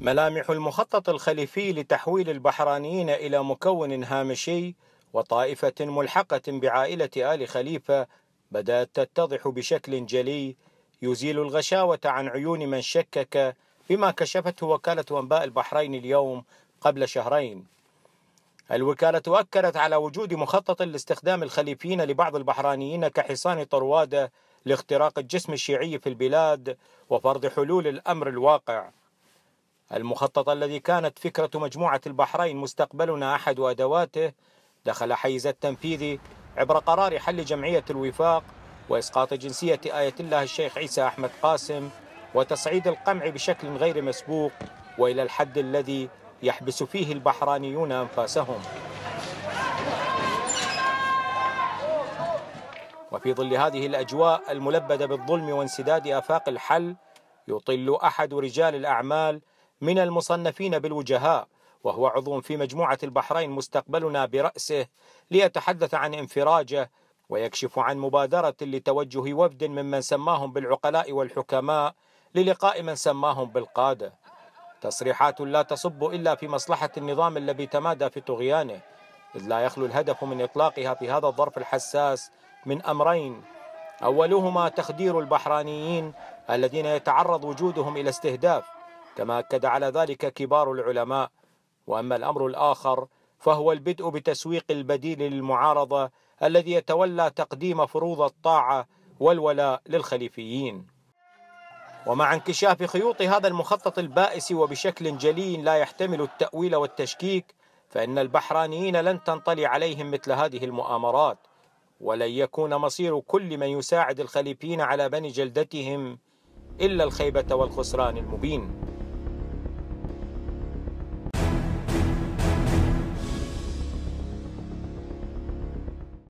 ملامح المخطط الخليفي لتحويل البحرانيين إلى مكون هامشي وطائفة ملحقة بعائلة آل خليفة بدأت تتضح بشكل جلي يزيل الغشاوة عن عيون من شكك بما كشفته وكالة أنباء البحرين اليوم قبل شهرين الوكالة أكدت على وجود مخطط لاستخدام الخليفيين لبعض البحرانيين كحصان طروادة لاختراق الجسم الشيعي في البلاد وفرض حلول الأمر الواقع المخطط الذي كانت فكرة مجموعة البحرين مستقبلنا أحد أدواته دخل حيز التنفيذ عبر قرار حل جمعية الوفاق وإسقاط جنسية آية الله الشيخ عيسى أحمد قاسم وتصعيد القمع بشكل غير مسبوق وإلى الحد الذي يحبس فيه البحرانيون أنفاسهم وفي ظل هذه الأجواء الملبدة بالظلم وانسداد آفاق الحل يطل أحد رجال الأعمال من المصنفين بالوجهاء وهو عضو في مجموعة البحرين مستقبلنا برأسه ليتحدث عن انفراجه ويكشف عن مبادرة لتوجه وفد ممن سماهم بالعقلاء والحكماء للقاء من سماهم بالقادة تصريحات لا تصب إلا في مصلحة النظام الذي تمادى في طغيانه إذ لا يخلو الهدف من إطلاقها في هذا الظرف الحساس من أمرين أولهما تخدير البحرانيين الذين يتعرض وجودهم إلى استهداف كما أكد على ذلك كبار العلماء وأما الأمر الآخر فهو البدء بتسويق البديل للمعارضة الذي يتولى تقديم فروض الطاعة والولاء للخليفيين ومع انكشاف خيوط هذا المخطط البائس وبشكل جلي لا يحتمل التأويل والتشكيك فإن البحرانيين لن تنطلي عليهم مثل هذه المؤامرات ولن يكون مصير كل من يساعد الخليفيين على بني جلدتهم إلا الخيبة والخسران المبين